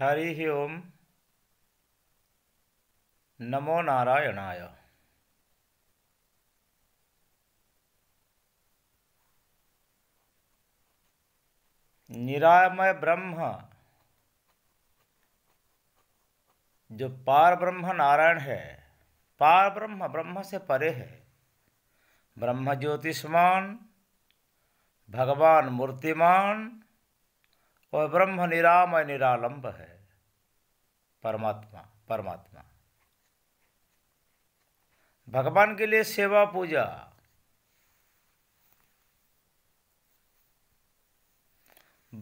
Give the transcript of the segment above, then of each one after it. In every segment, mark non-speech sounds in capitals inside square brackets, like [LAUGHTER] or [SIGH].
हरि ओम नमो नारायणाय निरामय ब्रह्म जो पार ब्रह्म नारायण है पार ब्रह्म ब्रह्म से परे है ब्रह्म ज्योतिषमान भगवान मूर्तिमान वह ब्रह्म निराम निरालंब है परमात्मा परमात्मा भगवान के लिए सेवा पूजा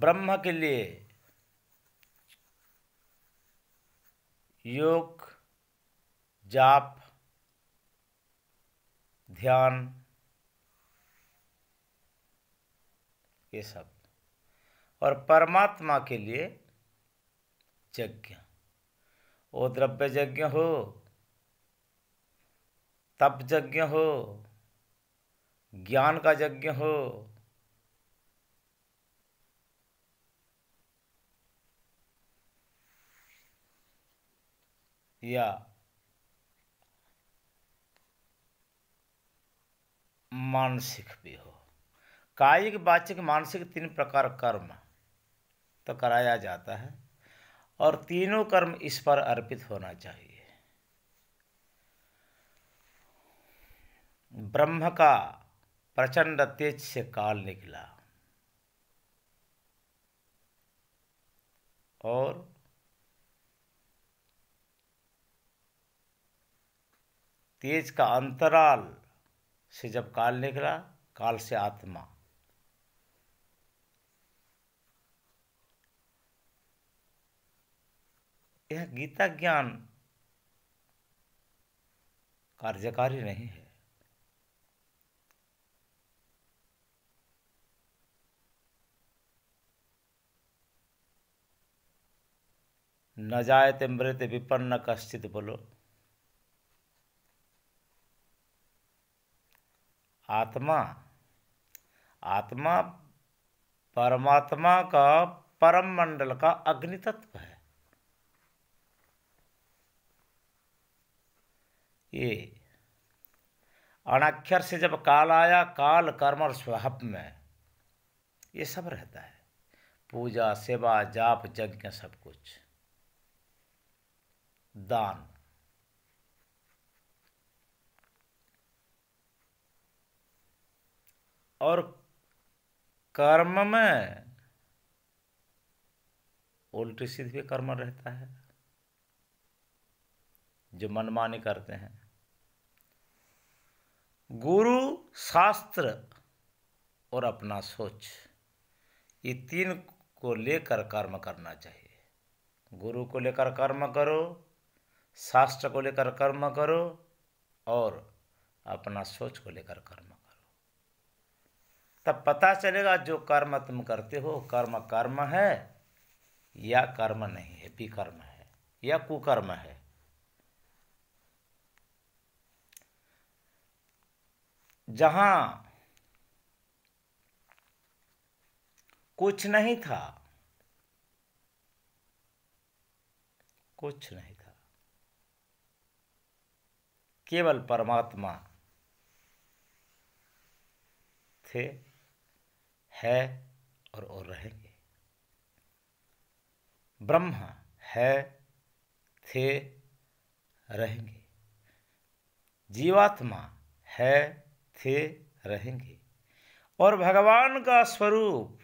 ब्रह्म के लिए योग जाप ध्यान ये सब और परमात्मा के लिए यज्ञ वो द्रव्य यज्ञ हो तप यज्ञ हो ज्ञान का यज्ञ हो या मानसिक भी हो कायिक वाचिक मानसिक तीन प्रकार कर्म तो कराया जाता है और तीनों कर्म इस पर अर्पित होना चाहिए ब्रह्म का प्रचंड तेज से काल निकला और तेज का अंतराल से जब काल निकला काल से आत्मा यह गीता ज्ञान कार्यकारी नहीं है न जायते मृत विपन्न कश्चित बोलो आत्मा आत्मा परमात्मा का परम मंडल का अग्नि तत्व है ये अनाक्षर से जब काल आया काल कर्म और स्वहप में ये सब रहता है पूजा सेवा जाप यज्ञ सब कुछ दान और कर्म में उल्टी भी कर्म रहता है जो मनमानी करते हैं गुरु शास्त्र और अपना सोच ये तीन को लेकर कर्म करना चाहिए गुरु को लेकर कर्म करो शास्त्र को लेकर कर्म करो और अपना सोच को लेकर कर्म करो तब पता चलेगा जो कर्म तुम करते हो कर्म कर्म है या कर्म नहीं है विकर्म है या कुकर्म है जहां कुछ नहीं था कुछ नहीं था केवल परमात्मा थे है और और रहेंगे ब्रह्मा है थे रहेंगे जीवात्मा है थे रहेंगे और भगवान का स्वरूप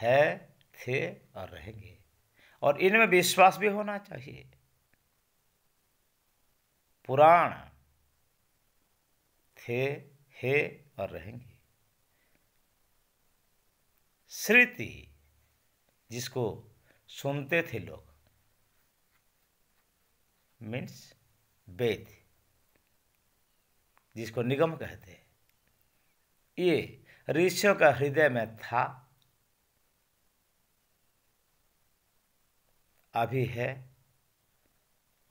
है थे और रहेंगे और इनमें विश्वास भी होना चाहिए पुराण थे है और रहेंगे श्रुति जिसको सुनते थे लोग मीन्स वेद जिसको निगम कहते हैं ये ऋषियों का हृदय में था अभी है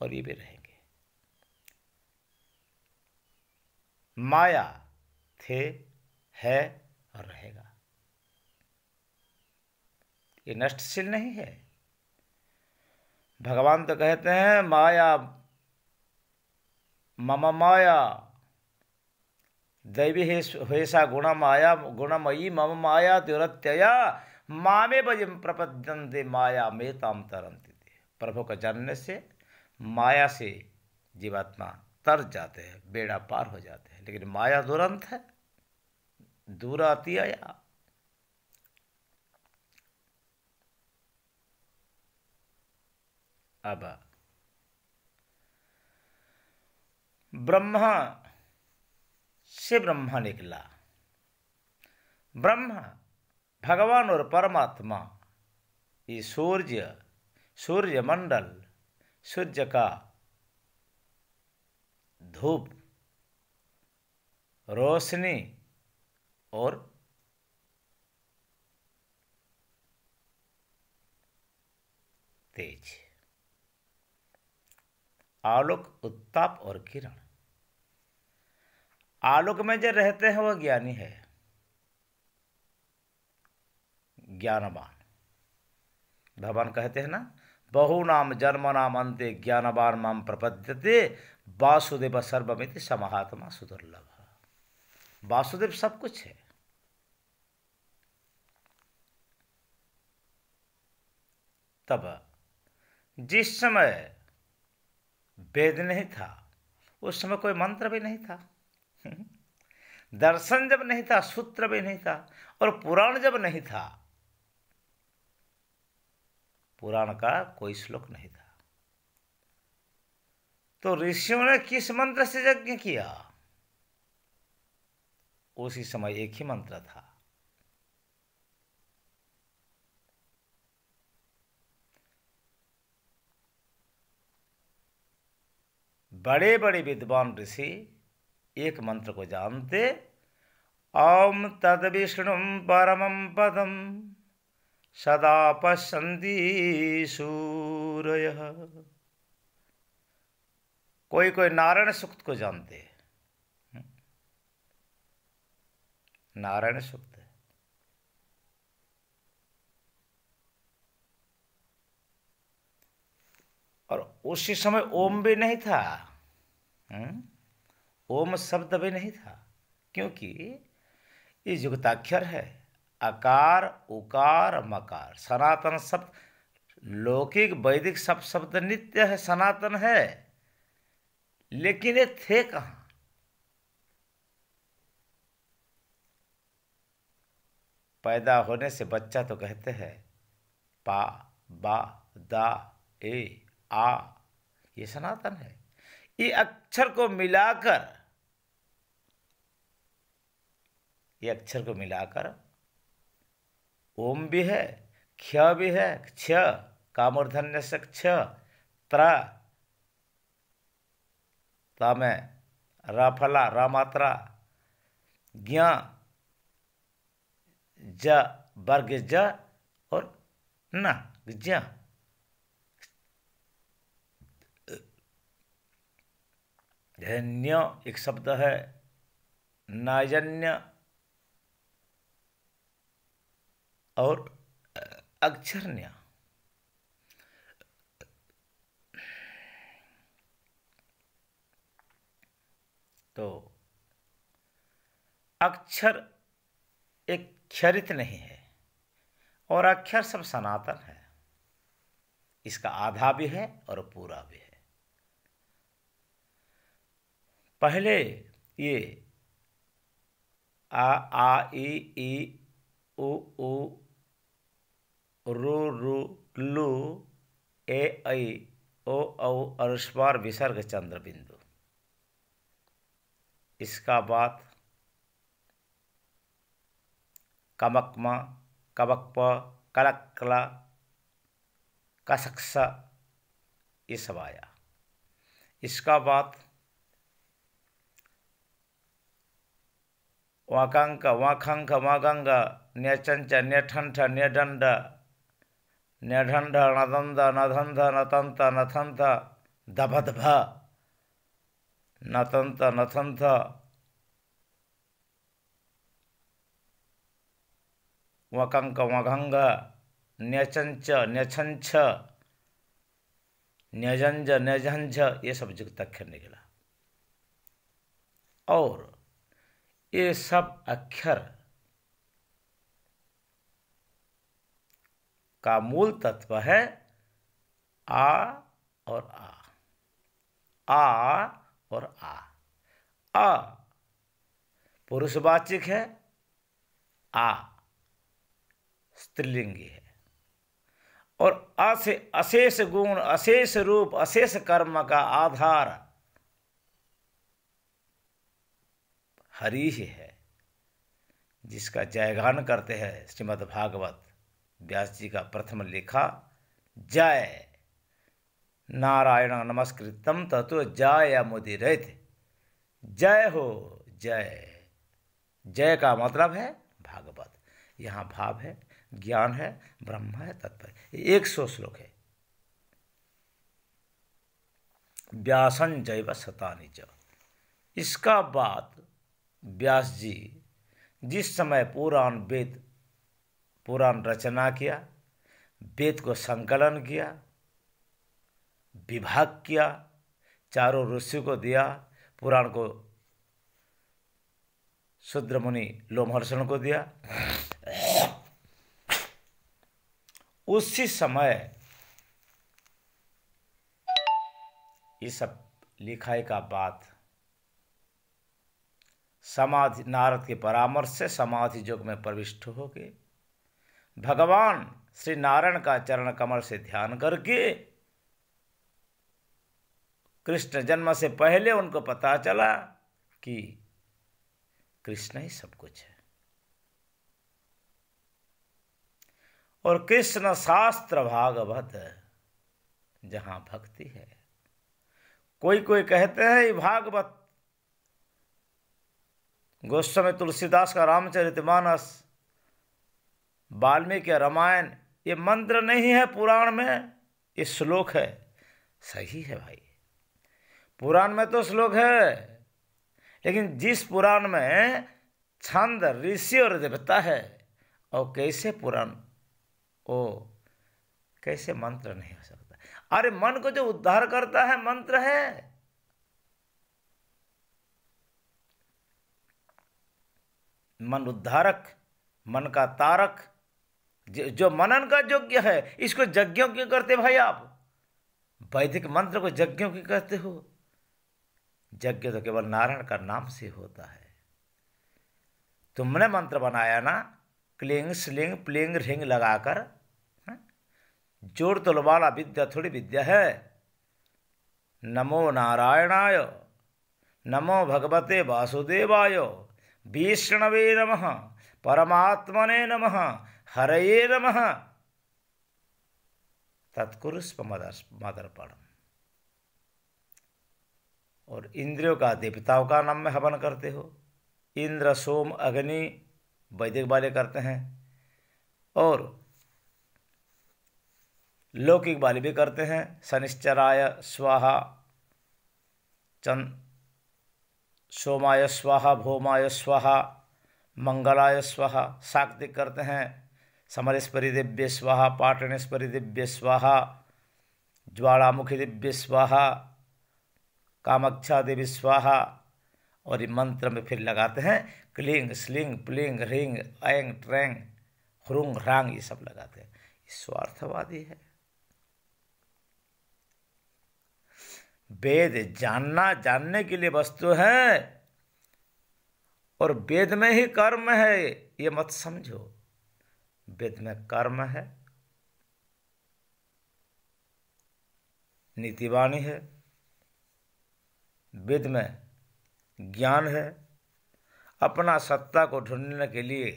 और ये भी रहेंगे माया थे है और रहेगा ये नष्टशील नहीं है भगवान तो कहते हैं माया मम माया दैवी हे गुण गुणमाया गुणमयी मम माया दुरत्यया मामे बज प्रपद्यंते माया में ताम तरंती प्रभु का जन्म से माया से जीवात्मा तर जाते हैं बेड़ा पार हो जाते हैं लेकिन माया दुरंत है दूर आती आया अब ब्रह्मा से ब्रह्मा निकला ब्रह्मा भगवान और परमात्मा ये सूर्य सूर्य मंडल सूर्य का धूप रोशनी और तेज आलोक उत्ताप और किरण आलोक में जो रहते हैं वह ज्ञानी है ज्ञानवान भगवान कहते हैं ना बहु नाम जन्म नाम अंत्य ज्ञानवान माम प्रपद्यते वासुदेव सर्वमिति समाहात्मा सुदुर्लभ वासुदेव सब कुछ है तब जिस समय वेद नहीं था उस समय कोई मंत्र भी नहीं था [LAUGHS] दर्शन जब नहीं था सूत्र भी नहीं था और पुराण जब नहीं था पुराण का कोई श्लोक नहीं था तो ऋषियों ने किस मंत्र से यज्ञ किया उसी समय एक ही मंत्र था बड़े बड़े विद्वान ऋषि एक मंत्र को जानते ओम तद विष्णु परम पदम सदा पश्यन्ति सूर्य कोई कोई नारायण सुक्त को जानते हैं नारायण सुक्त और उसी समय ओम भी नहीं था हुँ? हम्म? ओम शब्द भी नहीं था क्योंकि ये युगताक्षर है आकार उकार मकार सनातन शब्द लौकिक वैदिक सब शब्द नित्य है सनातन है लेकिन ये थे कहा पैदा होने से बच्चा तो कहते हैं पा बा दा ए आ ये सनातन है ये अक्षर को मिलाकर ये अक्षर को मिलाकर ओम भी है क्ष भी है क्ष कामूर्धन्य से क्ष त्र तमे रफला राफला रामात्रा ज्ञा ज वर्ग ज और न ज धन्य एक शब्द है नाजन्य और न्या तो अक्षर एक क्षरित नहीं है और अक्षर सब सनातन है इसका आधा भी है और पूरा भी है पहले ये आ आ ई ई ओ ओ ऋ रु लु ए ऐ ओ औ अनुस्वार विसर्ग चंद्र बिंदु इसका बात कमकमा कबक कलकला कसक्स ये सब आया इसका बात वाकंक वाखंक वागंग न्यचंच न्यठंठ न्यदंड नढंड नदंद नधंध नतंत नथंथ दभदभ नतंत नथंथ वकंक वघंग न्यचंच न्यछंच न्यजंज न्यझंझ ये सब जुगत तक निकला और ये सब अक्षर का मूल तत्व है आ और आ आ और आ आ पुरुषवाचिक है आ स्त्रीलिंगी है और अ से अशेष गुण अशेष रूप अशेष कर्म का आधार हरी ही है जिसका जयगान करते हैं श्रीमद् भागवत व्यास जी का प्रथम लेखा जय नारायण नमस्कृतम तत्व जय मुदिरित जय हो जय जय का मतलब है भागवत यहाँ भाव है ज्ञान है ब्रह्म है तत्पर एक सौ श्लोक है व्यासन जैव सतानी इसका बात व्यास जी जिस समय पुराण वेद पुराण रचना किया वेद को संकलन किया विभाग किया चारों ऋषि को दिया पुराण को शुद्र मुनि लोमहर्षण को दिया उसी समय ये सब लिखाई का बात समाधि नारद के परामर्श से समाधि युग में प्रविष्ट हो गए भगवान श्री नारायण का चरण कमल से ध्यान करके कृष्ण जन्म से पहले उनको पता चला कि कृष्ण ही सब कुछ है और कृष्ण शास्त्र भागवत जहां भक्ति है कोई कोई कहते हैं ये भागवत गोस्वामी तुलसीदास का रामचरित मानस वाल्मीकि रामायण ये मंत्र नहीं है पुराण में ये श्लोक है सही है भाई पुराण में तो श्लोक है लेकिन जिस पुराण में छंद ऋषि और देवता है और कैसे पुराण ओ कैसे मंत्र नहीं हो सकता अरे मन को जो उद्धार करता है मंत्र है मन उद्धारक मन का तारक जो मनन का योग्य है इसको यज्ञों क्यों करते भाई आप वैदिक मंत्र को यज्ञों क्यों करते हो यज्ञ तो केवल नारायण का नाम से होता है तुमने मंत्र बनाया ना क्लिंग स्लिंग प्लिंग रिंग लगाकर हाँ? जोर तलवाला विद्या थोड़ी विद्या है नमो नारायणाय नमो भगवते वासुदेवाय विष्णवे नम परमात्मने नमः హరయే नम तत्कुरु स्मदर पाणम और इंद्रियों का देवताओं का नाम में हवन करते हो इंद्र सोम अग्नि वैदिक वाले करते हैं और लौकिक वाले भी करते हैं शनिश्चराय स्वाहा चंद सोमाय स्वाहा भौमाय स्वाहा मंगलाय स्वाहा साक्तिक करते हैं दिव्य स्वाहा दिव्य स्वाहा दिव्य स्वाहा कामक्षा देवी स्वाहा और ये मंत्र में फिर लगाते हैं क्लिंग स्लिंग प्लिंग रिंग ऐंग ट्रेंग ह्रुंग ह्रांग ये सब लगाते हैं स्वार्थवादी है वेद जानना जानने के लिए वस्तु है और वेद में ही कर्म है ये मत समझो वेद में कर्म है नीतिवाणी है वेद में ज्ञान है अपना सत्ता को ढूंढने के लिए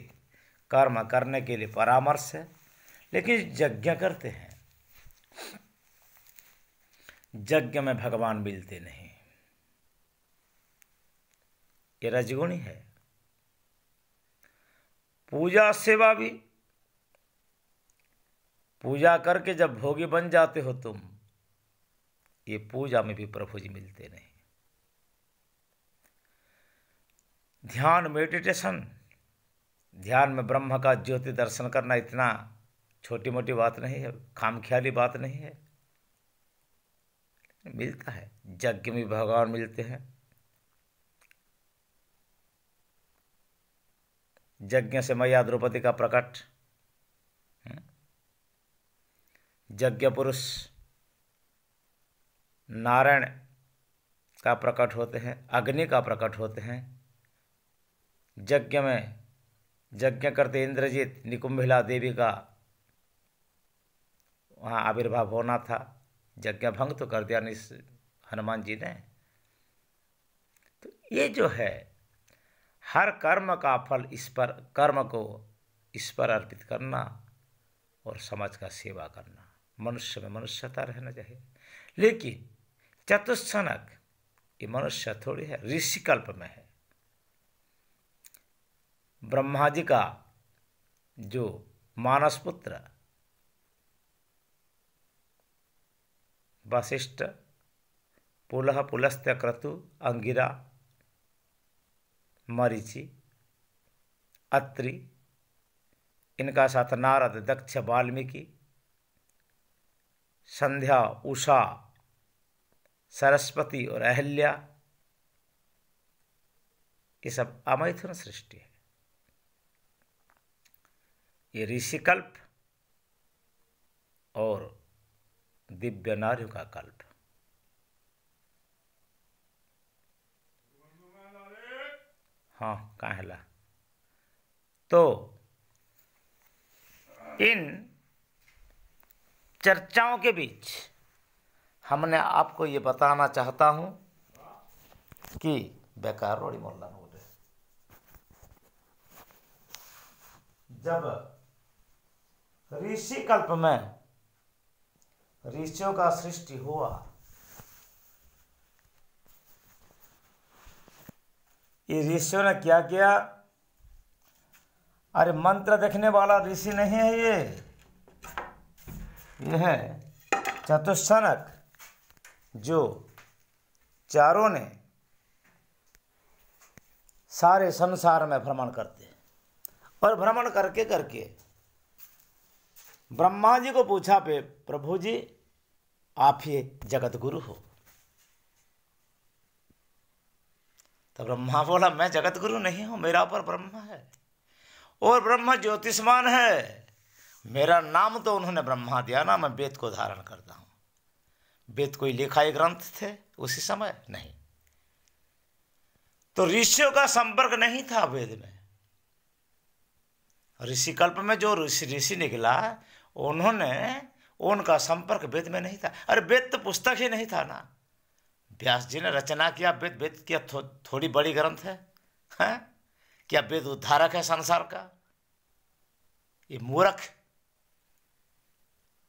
कर्म करने के लिए परामर्श है लेकिन यज्ञ करते हैं यज्ञ में भगवान मिलते नहीं ये रजगुणी है पूजा सेवा भी पूजा करके जब भोगी बन जाते हो तुम ये पूजा में भी प्रभु जी मिलते नहीं ध्यान मेडिटेशन ध्यान में ब्रह्म का ज्योति दर्शन करना इतना छोटी मोटी बात नहीं है खाम ख्याली बात नहीं है मिलता है यज्ञ में भगवान मिलते हैं यज्ञ से मैया द्रौपदी का प्रकट यज्ञ पुरुष नारायण का प्रकट होते हैं अग्नि का प्रकट होते हैं यज्ञ में यज्ञ करते इंद्रजीत निकुंभिला देवी का वहाँ आविर्भाव होना था यज्ञ भंग तो कर दिया निश हनुमान जी ने तो ये जो है हर कर्म का फल इस पर कर्म को इस पर अर्पित करना और समाज का सेवा करना मनुष्य में मनुष्यता रहना चाहिए लेकिन चतुस्सनक ये मनुष्य थोड़ी है ऋषिकल्प में है ब्रह्मा जी का जो मानस पुत्र वशिष्ठ पुलह पुलस्त्य क्रतु अंगिरा मरीचि अत्रि इनका साथ नारद दक्ष वाल्मीकि संध्या उषा सरस्वती और अहल्या ये सब अमैथुन सृष्टि है ये ऋषिकल्प और दिव्य नारियों का कल्प हाँ कहला तो इन चर्चाओं के बीच हमने आपको ये बताना चाहता हूं कि बेकार रोड़ी मोहल्ला हो जब ऋषि कल्प में ऋषियों का सृष्टि हुआ ये ऋषियों ने क्या किया अरे मंत्र देखने वाला ऋषि नहीं है ये यह चतुस्सनक जो चारों ने सारे संसार में भ्रमण करते और भ्रमण करके करके ब्रह्मा जी को पूछा पे प्रभु जी आप ये जगत गुरु हो तो ब्रह्मा बोला मैं जगत गुरु नहीं हूं मेरा ऊपर ब्रह्मा है और ब्रह्मा ज्योतिषमान है मेरा नाम तो उन्होंने ब्रह्मा दिया ना मैं वेद को धारण करता हूं वेद कोई लिखा ही ग्रंथ थे उसी समय नहीं तो ऋषियों का संपर्क नहीं था वेद में ऋषि कल्प में जो ऋषि ऋषि निकला उन्होंने उनका संपर्क वेद में नहीं था अरे वेद तो पुस्तक ही नहीं था ना व्यास जी ने रचना किया वेद वेद किया थो, थोड़ी बड़ी ग्रंथ है है? क्या वेद उद्धारक है संसार का ये मूर्ख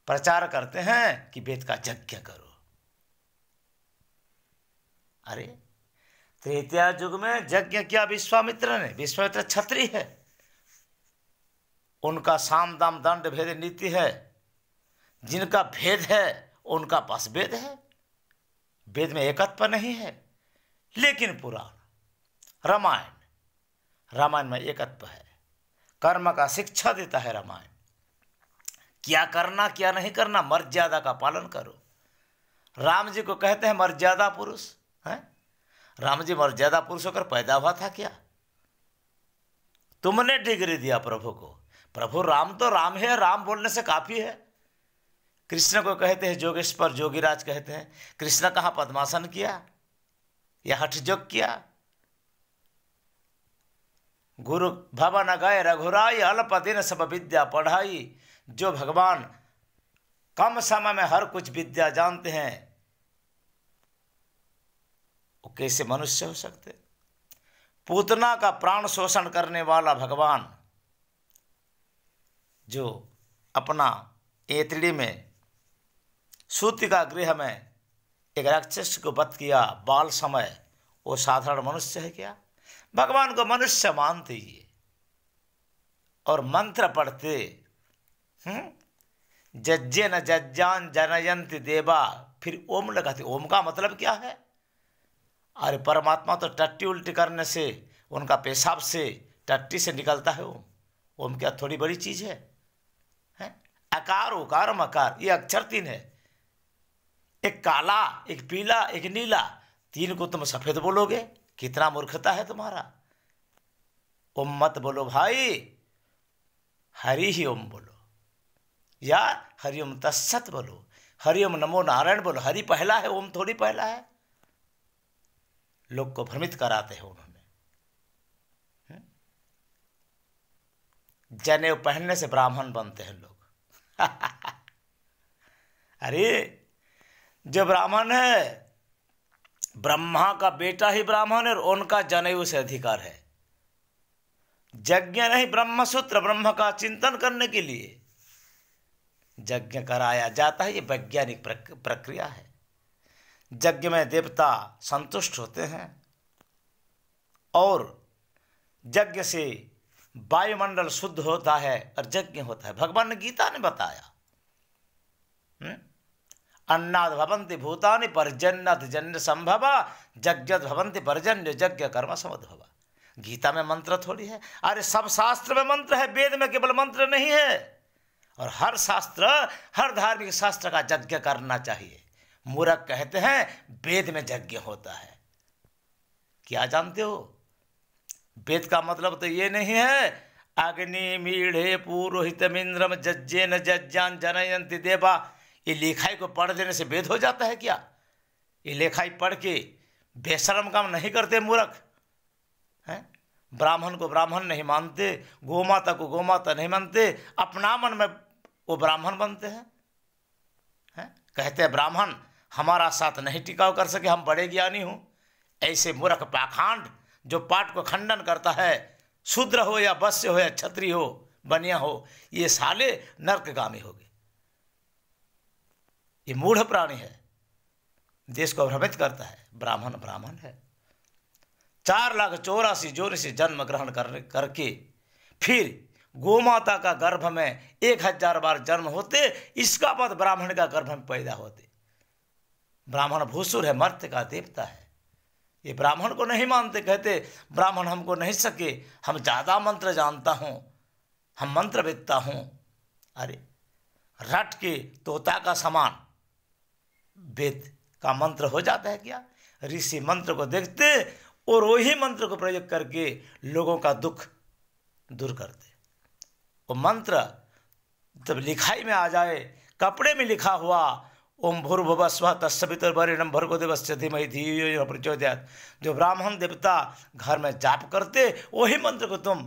प्रचार करते हैं कि वेद का यज्ञ करो अरे तृतीया युग में यज्ञ किया विश्वामित्र ने विश्वामित्र छत्री है उनका साम दाम दंड भेद नीति है जिनका भेद है उनका पास वेद है वेद में एकत्व नहीं है लेकिन पुराण रामायण रामायण में एकत्व है कर्म का शिक्षा देता है रामायण क्या करना क्या नहीं करना मर्यादा का पालन करो राम जी को कहते हैं मर्यादा पुरुष हैं राम जी मर्यादा पुरुष होकर पैदा हुआ था क्या तुमने डिग्री दिया प्रभु को प्रभु राम तो राम है राम बोलने से काफ़ी है कृष्ण को कहते हैं जोगेश्वर जोगीराज कहते हैं कृष्ण कहा पद्मासन किया या हठजोग किया गुरु भवन गए रघुराई अल्प दिन सब विद्या पढ़ाई जो भगवान कम समय में हर कुछ विद्या जानते हैं वो कैसे मनुष्य हो सकते पूतना का प्राण शोषण करने वाला भगवान जो अपना एतड़ी में सूत का गृह में एक राक्षस को बध किया बाल समय वो साधारण मनुष्य है क्या भगवान को मनुष्य मानते ही और मंत्र पढ़ते हम्म? जज्जे न जज्जान जनयंती देवा फिर ओम लगाते ओम का मतलब क्या है अरे परमात्मा तो टट्टी उल्टी करने से उनका पेशाब से टट्टी से निकलता है ओम ओम क्या थोड़ी बड़ी चीज़ है अकार उकार मकार ये अक्षर तीन है एक काला एक पीला एक नीला तीन को तुम सफ़ेद बोलोगे कितना मूर्खता है तुम्हारा ओम मत बोलो भाई हरी ही ओम बोलो या हरिओम तस्सत बोलो हरिओम नमो नारायण बोलो हरि पहला है ओम थोड़ी पहला है लोग को भ्रमित कराते हैं उन्होंने हम्म? जनेऊ पहनने से ब्राह्मण बनते हैं लोग [LAUGHS] अरे जो ब्राह्मण है ब्रह्मा का बेटा ही ब्राह्मण है और उनका जनेऊ से अधिकार है यज्ञ नहीं ब्रह्मसूत्र ब्रह्म का चिंतन करने के लिए यज्ञ कराया जाता है ये वैज्ञानिक प्रक्रिया है यज्ञ में देवता संतुष्ट होते हैं और यज्ञ से वायुमंडल शुद्ध होता है और यज्ञ होता है भगवान ने गीता ने बताया हम्म, अन्नाद भवंति भूतानि पर्जन्यत जन्य संभव यज्ञ भवंति परजन्य यज्ञ कर्म समुद्भव गीता में मंत्र थोड़ी है अरे सब शास्त्र में मंत्र है वेद में केवल मंत्र नहीं है और हर शास्त्र हर धार्मिक शास्त्र का यज्ञ करना चाहिए मूर्ख कहते हैं वेद में यज्ञ होता है क्या जानते हो वेद का मतलब तो ये नहीं है अग्नि मीढ़े पुरोहित पुरोहितमिंद्रम जज्जे न जज्जान जनयंती देवा ये लेखाई को पढ़ देने से वेद हो जाता है क्या ये लेखाई पढ़ के बेशरम काम नहीं करते मूर्ख हैं ब्राह्मण को ब्राह्मण नहीं मानते गोमाता को गोमाता नहीं मानते अपना मन में वो ब्राह्मण बनते हैं है? कहते हैं ब्राह्मण हमारा साथ नहीं टिकाऊ कर सके हम बड़े ज्ञानी हूँ ऐसे मूर्ख पाखंड जो पाठ को खंडन करता है शूद्र हो या वश्य हो या छत्री हो बनिया हो ये साले नर्कगामी हो गए ये मूढ़ प्राणी है देश को भ्रमित करता है ब्राह्मण ब्राह्मण है चार लाख चौरासी जोर से जन्म ग्रहण कर करके फिर गोमाता का गर्भ में एक हजार बार जन्म होते इसका मत ब्राह्मण का गर्भ में पैदा होते ब्राह्मण भूसुर है मर्त्य का देवता है ये ब्राह्मण को नहीं मानते कहते ब्राह्मण हमको नहीं सके हम ज़्यादा मंत्र जानता हूं हम मंत्र बेतता हूं अरे रट के तोता का समान वेद का मंत्र हो जाता है क्या ऋषि मंत्र को देखते और वही मंत्र को प्रयोग करके लोगों का दुख दूर करते वो मंत्र जब लिखाई में आ जाए कपड़े में लिखा हुआ ओम भूर्भुव स्व तस्वितुर्वरिणम भर्गो देवस् धीमय धीयो प्रचोदयात जो ब्राह्मण देवता घर में जाप करते वही मंत्र को तुम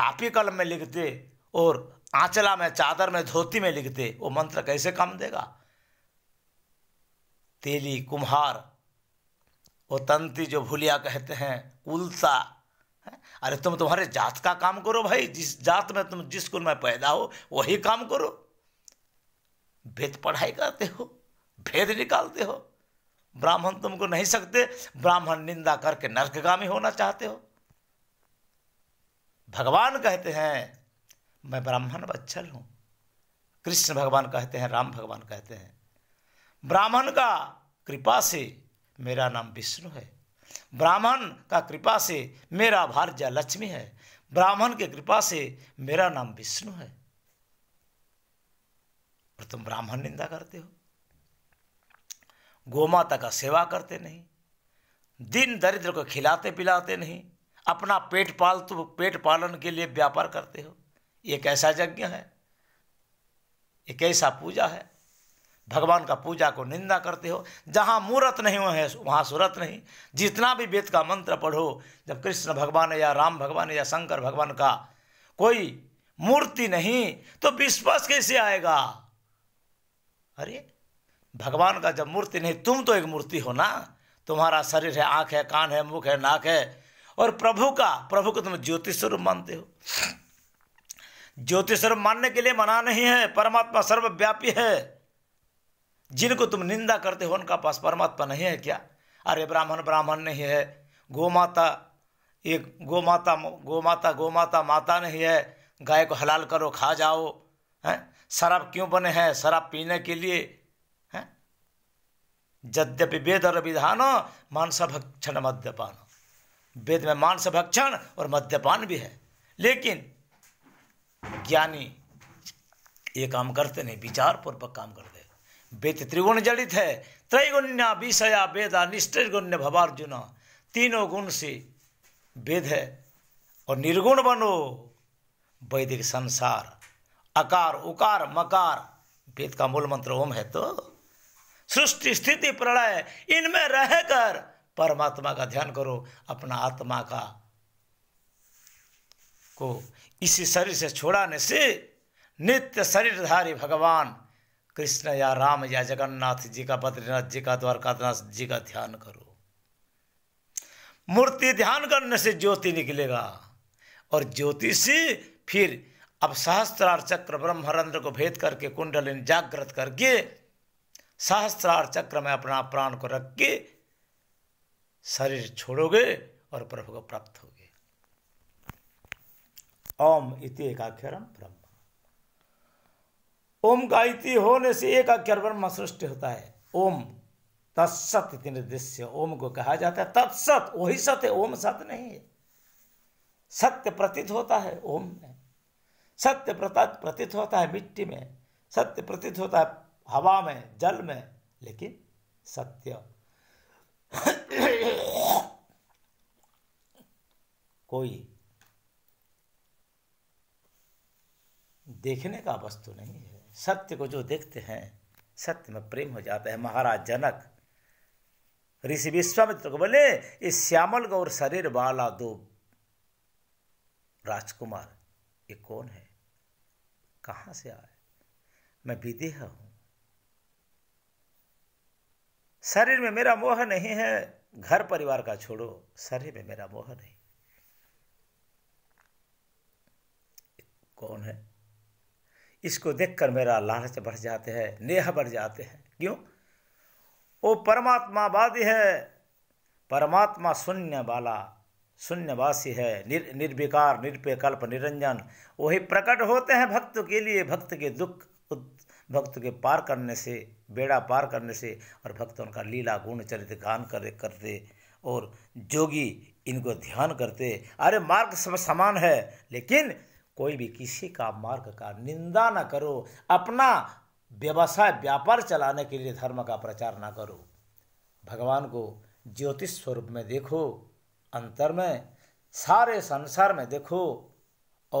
कापी कलम में लिखते और आंचला में चादर में धोती में लिखते वो मंत्र कैसे काम देगा तेली कुम्हार वो तंती जो भुलिया कहते हैं उल्सा अरे तुम तुम्हारे जात का काम करो भाई जिस जात में तुम जिस कुल में पैदा हो वही काम करो भेद पढ़ाई करते हो भेद निकालते हो ब्राह्मण तुमको नहीं सकते ब्राह्मण निंदा करके नर्कगामी होना चाहते हो भगवान कहते हैं मैं ब्राह्मण बच्चल हूं कृष्ण भगवान कहते हैं राम भगवान कहते हैं ब्राह्मण का कृपा से मेरा नाम विष्णु है ब्राह्मण का कृपा से मेरा भार्य लक्ष्मी है ब्राह्मण के कृपा से मेरा नाम विष्णु है और तुम ब्राह्मण निंदा करते हो गोमाता का सेवा करते नहीं दिन दरिद्र को खिलाते पिलाते नहीं अपना पेट पाल तो पेट पालन के लिए व्यापार करते हो ये कैसा यज्ञ है ये कैसा पूजा है भगवान का पूजा को निंदा करते हो जहाँ मूर्त नहीं है वहाँ सूरत नहीं जितना भी वेद का मंत्र पढ़ो जब कृष्ण भगवान या राम भगवान या शंकर भगवान का कोई मूर्ति नहीं तो विश्वास कैसे आएगा अरे भगवान का जब मूर्ति नहीं तुम तो एक मूर्ति हो ना तुम्हारा शरीर है आँख है कान है मुख है नाक है और प्रभु का प्रभु को तुम ज्योतिष स्वरूप मानते हो ज्योतिष स्वरूप मानने के लिए मना नहीं है परमात्मा सर्वव्यापी है जिनको तुम निंदा करते हो उनका पास परमात्मा नहीं है क्या अरे ब्राह्मण ब्राह्मण नहीं है गो माता एक गो माता गो माता गौ माता माता नहीं है गाय को हलाल करो खा जाओ हैं शराब क्यों बने हैं शराब पीने के लिए हैं यद्यपि वेद और विधान मानस भक्षण मद्यपान वेद में मांस भक्षण और मद्यपान भी है लेकिन ज्ञानी ये काम करते नहीं विचार पूर्वक काम करते वेद त्रिगुण जड़ित है त्रैगुण्या विषया वेदा गुण्य भवार्जुन तीनों गुण से वेद है और निर्गुण बनो वैदिक संसार अकार उकार मकार वेद का मूल मंत्र ओम है तो सृष्टि स्थिति प्रलय इनमें रहकर परमात्मा का ध्यान करो अपना आत्मा का को इसी शरीर से छोड़ाने से नित्य शरीरधारी भगवान कृष्ण या राम या जगन्नाथ जी का बद्रीनाथ जी का द्वारकानाथ जी का ध्यान करो मूर्ति ध्यान करने से ज्योति निकलेगा और ज्योति से फिर अब सहस्त्रार चक्र ब्रह्मरंद्र को भेद करके कुंडलिन जागृत करके सहस्त्रार चक्र में अपना प्राण को रख के शरीर छोड़ोगे और प्रभु को प्राप्त होगे ओम इति एकाक्षरम ब्रह्म ओम गायत्री होने से एक अक्षर ब्रह्म सृष्टि होता है ओम तत्सत निर्देश ओम को कहा जाता है तत्सत वही सत्य ओम सत नहीं है सत्य प्रतीत होता है ओम में सत्य प्रतीत होता है मिट्टी में सत्य प्रतीत होता है हवा में जल में लेकिन सत्य कोई देखने का वस्तु नहीं है सत्य को जो देखते हैं सत्य में प्रेम हो जाता है महाराज जनक ऋषि विश्वामित्र को बोले इस श्यामल गौर शरीर वाला दो राजकुमार ये कौन है कहाँ से आए मैं विदेह हूं शरीर में मेरा मोह नहीं है घर परिवार का छोड़ो शरीर में मेरा मोह नहीं कौन है इसको देखकर मेरा लालच बढ़ जाते हैं नेह बढ़ जाते हैं क्यों वो परमात्मावादी है परमात्मा शून्य वाला शून्यवासी है निर निर्विकार निरपेकल्प निरंजन वही प्रकट होते हैं भक्त के लिए भक्त के दुख भक्त के पार करने से बेड़ा पार करने से और भक्त उनका लीला गुण चरित्र गान कर करते और जोगी इनको ध्यान करते अरे मार्ग सब समान है लेकिन कोई भी किसी का मार्ग का निंदा ना करो अपना व्यवसाय व्यापार चलाने के लिए धर्म का प्रचार ना करो भगवान को ज्योतिष स्वरूप में देखो अंतर में सारे संसार में देखो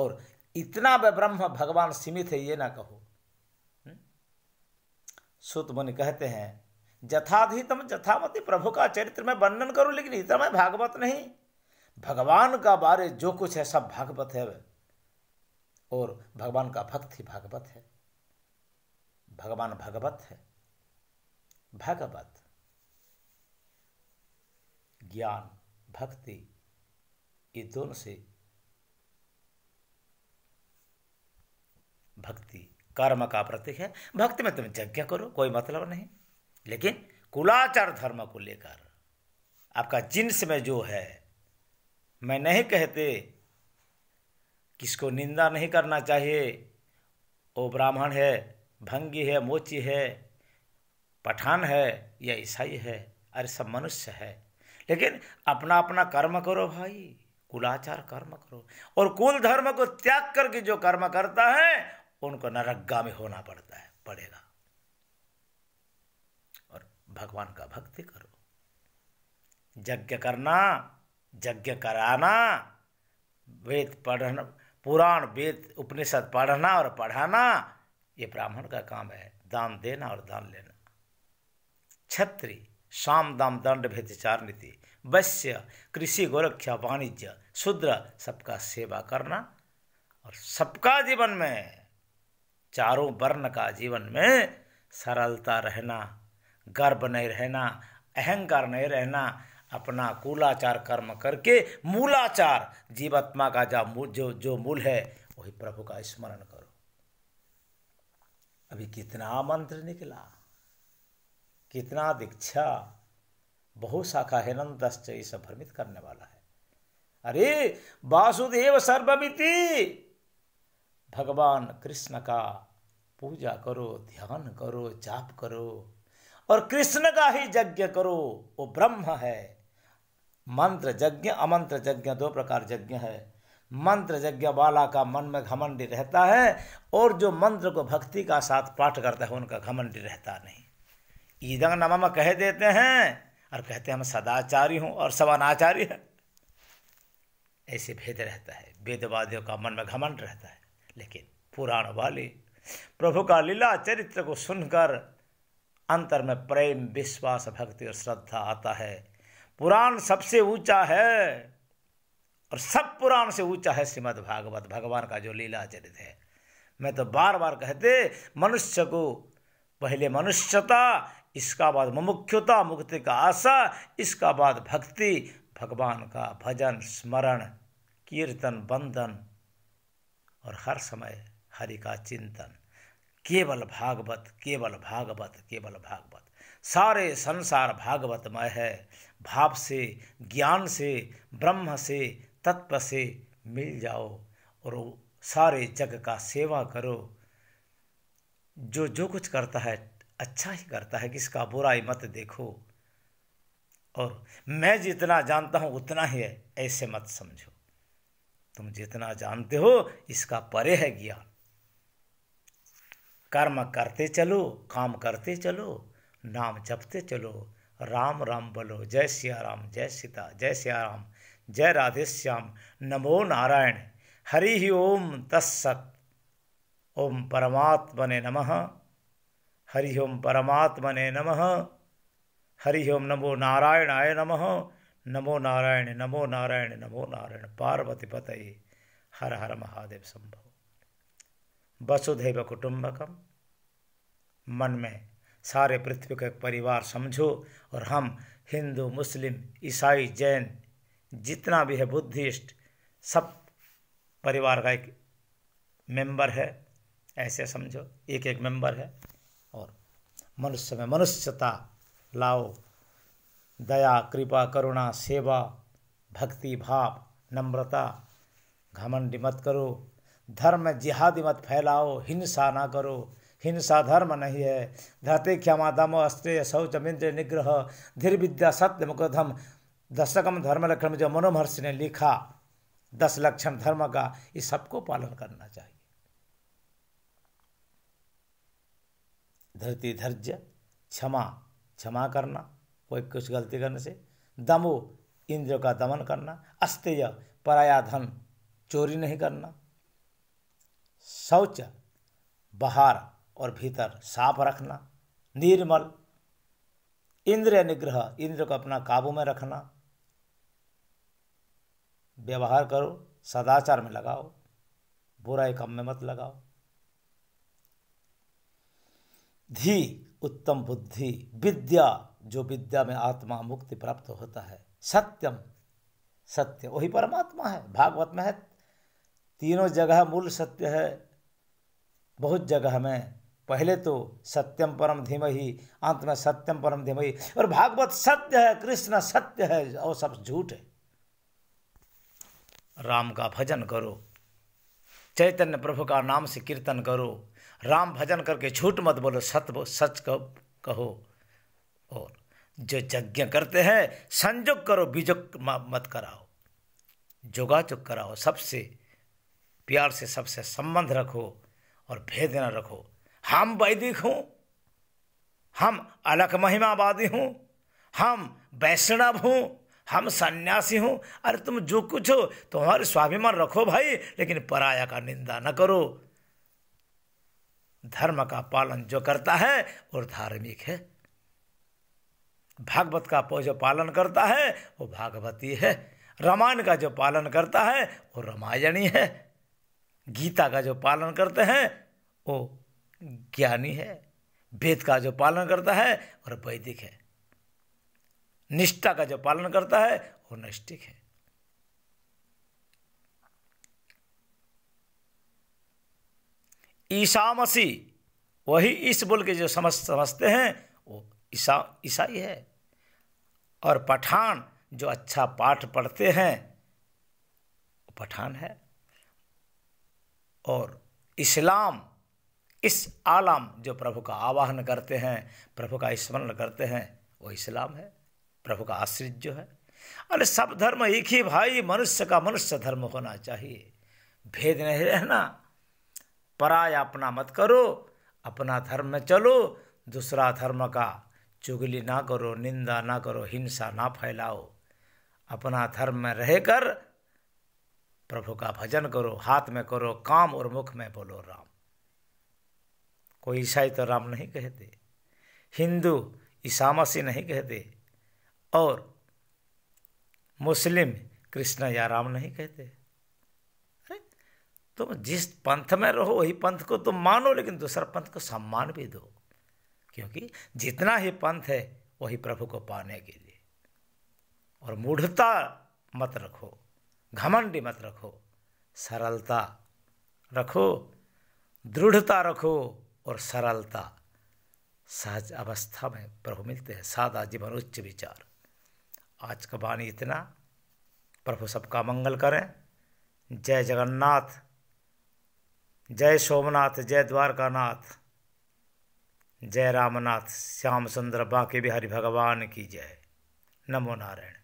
और इतना ब्रह्म भगवान सीमित है ये ना कहो हम्म? सुत मुनि कहते हैं जथाधितम जथावती प्रभु का चरित्र में वर्णन करूं लेकिन इतना भागवत नहीं भगवान का बारे जो कुछ है सब भागवत है और भगवान का भक्त ही भागवत है भगवान भगवत है भगवत ज्ञान भक्ति ये दोनों से भक्ति कर्म का प्रतीक है भक्ति में तुम यज्ञ करो कोई मतलब नहीं लेकिन कुलाचार धर्म को लेकर आपका जिन्स में जो है मैं नहीं कहते किसको निंदा नहीं करना चाहिए वो ब्राह्मण है भंगी है मोची है पठान है या ईसाई है अरे सब मनुष्य है लेकिन अपना अपना कर्म करो भाई कुलाचार कर्म करो और कुल धर्म को त्याग करके जो कर्म करता है उनको नरग्गा में होना पड़ता है पड़ेगा और भगवान का भक्ति करो यज्ञ करना यज्ञ कराना वेद पढ़ना पुराण वेद उपनिषद पढ़ना और पढ़ाना ये ब्राह्मण का काम है दान देना और दान लेना छत्री शाम दाम दंड भेदचार नीति वैश्य कृषि गोरक्षा वाणिज्य शूद्र सबका सेवा करना और सबका जीवन में चारों वर्ण का जीवन में सरलता रहना गर्व नहीं रहना अहंकार नहीं रहना अपना कूलाचार कर्म करके मूलाचार जीवात्मा का जो जो जो मूल है वही प्रभु का स्मरण करो अभी कितना मंत्र निकला कितना दीक्षा बहु शाखा हेनंदश्च ये भ्रमित करने वाला है अरे वासुदेव सर्वमिति भगवान कृष्ण का पूजा करो ध्यान करो जाप करो और कृष्ण का ही यज्ञ करो वो ब्रह्म है मंत्र यज्ञ अमंत्र यज्ञ दो प्रकार यज्ञ है मंत्र यज्ञ वाला का मन में घमंडी रहता है और जो मंत्र को भक्ति का साथ पाठ करता है उनका घमंडी रहता नहीं ईदंग नमम कह देते हैं और कहते हैं हम सदाचारी हूँ और समानाचारी है ऐसे भेद रहता है वेदवादियों का मन में घमंड रहता है लेकिन पुराण वाले प्रभु का लीला चरित्र को सुनकर अंतर में प्रेम विश्वास भक्ति और श्रद्धा आता है पुराण सबसे ऊंचा है और सब पुराण से ऊंचा है श्रीमद भागवत भगवान का जो लीला चरित है मैं तो बार बार कहते मनुष्य को पहले मनुष्यता इसका बाद मुमुख्यता मुक्ति का आशा इसका बाद भक्ति भगवान का भजन स्मरण कीर्तन बंधन और हर समय हरि का चिंतन केवल भागवत केवल भागवत केवल भागवत सारे संसार भागवतमय है भाव से ज्ञान से ब्रह्म से तत्व से मिल जाओ और सारे जग का सेवा करो जो जो कुछ करता है अच्छा ही करता है किसका बुराई मत देखो और मैं जितना जानता हूं उतना ही है ऐसे मत समझो तुम जितना जानते हो इसका परे है ज्ञान कर्म करते चलो काम करते चलो नाम जपते चलो राम राम बोलो जय सिया राम जय सीता जय सिया राम जय राधे श्याम नमो नारायण हरि ही ओम तत्सत ओम परमात्मने नमः हरि ओम परमात्मने नमः हरि ओम नमो आय नमः नमो नारायण नमो नारायण नमो नारायण पार्वती पतये हर हर महादेव संभव वसुधैव कुटुंबकम मन में सारे पृथ्वी का एक परिवार समझो और हम हिंदू मुस्लिम ईसाई जैन जितना भी है बुद्धिस्ट सब परिवार का एक मेंबर है ऐसे समझो एक एक मेंबर है और मनुष्य में मनुष्यता लाओ दया कृपा करुणा सेवा भक्ति भाव नम्रता घमंडी मत करो धर्म जिहादी मत फैलाओ हिंसा ना करो हिंसा धर्म नहीं है धरते क्षमा दम अस्त्रे शौच मिंद्र निग्रह धीर विद्या सत्य मुकदम दशकम धर्म लक्षण जो मनोमहर्ष ने लिखा दस लक्षण धर्म का इस सबको पालन करना चाहिए धरती धैर्य क्षमा क्षमा करना कोई कुछ गलती करने से दमो इंद्र का दमन करना अस्त्य पराया धन चोरी नहीं करना शौच बहार और भीतर साफ रखना निर्मल इंद्रिय निग्रह इंद्र को अपना काबू में रखना व्यवहार करो सदाचार में लगाओ बुराई कम में मत लगाओ धी उत्तम बुद्धि विद्या जो विद्या में आत्मा मुक्ति प्राप्त होता है सत्यम सत्य वही परमात्मा है भागवत में है तीनों जगह मूल सत्य है बहुत जगह में पहले तो सत्यम परम धीम ही अंत में सत्यम परम धीम ही और भागवत सत्य है कृष्ण सत्य है और सब झूठ है राम का भजन करो चैतन्य प्रभु का नाम से कीर्तन करो राम भजन करके झूठ मत बोलो सत सच कहो और जो यज्ञ करते हैं संयोग करो बीजोग मत कराओ चुग कराओ सबसे प्यार से सबसे संबंध रखो और भेद न रखो हम वैदिक हूं हम अलग महिमावादी हूं हम वैष्णव हूं हम सन्यासी हूं अरे तुम जो कुछ हो तुम्हारे स्वाभिमान रखो भाई लेकिन पराया का निंदा न करो धर्म का पालन जो करता है वो धार्मिक है भागवत का जो पालन करता है वो भागवती है रामायण का जो पालन करता है वो रामायणी है गीता का जो पालन करते हैं वो ज्ञानी है वेद का जो पालन करता है और वैदिक है निष्ठा का जो पालन करता है वो नैष्टिक है ईसा मसी वही इस बोल के जो समझ समझते हैं वो ईसा ईसाई है और पठान जो अच्छा पाठ पढ़ते हैं वो पठान है और इस्लाम इस आलाम जो प्रभु का आवाहन करते हैं प्रभु का स्मरण करते हैं वो इस्लाम है प्रभु का आश्रित जो है अरे सब धर्म एक ही भाई मनुष्य का मनुष्य धर्म होना चाहिए भेद नहीं रहना पराय अपना मत करो अपना धर्म में चलो दूसरा धर्म का चुगली ना करो निंदा ना करो हिंसा ना फैलाओ अपना धर्म में रहकर प्रभु का भजन करो हाथ में करो काम और मुख में बोलो राम कोई ईसाई तो राम नहीं कहते हिंदू ईसा मसीह नहीं कहते और मुस्लिम कृष्ण या राम नहीं कहते अरे तुम जिस पंथ में रहो वही पंथ को तुम मानो लेकिन दूसरा पंथ को सम्मान भी दो क्योंकि जितना ही पंथ है वही प्रभु को पाने के लिए और मूढ़ता मत रखो घमंडी मत रखो सरलता रखो दृढ़ता रखो और सरलता सहज अवस्था में प्रभु मिलते हैं सादा जीवन उच्च विचार आज का वाणी इतना प्रभु सबका मंगल करें जय जगन्नाथ जय सोमनाथ जय द्वारकानाथ जय रामनाथ श्याम सुंदर बाकी बिहारी भगवान की जय नमो नारायण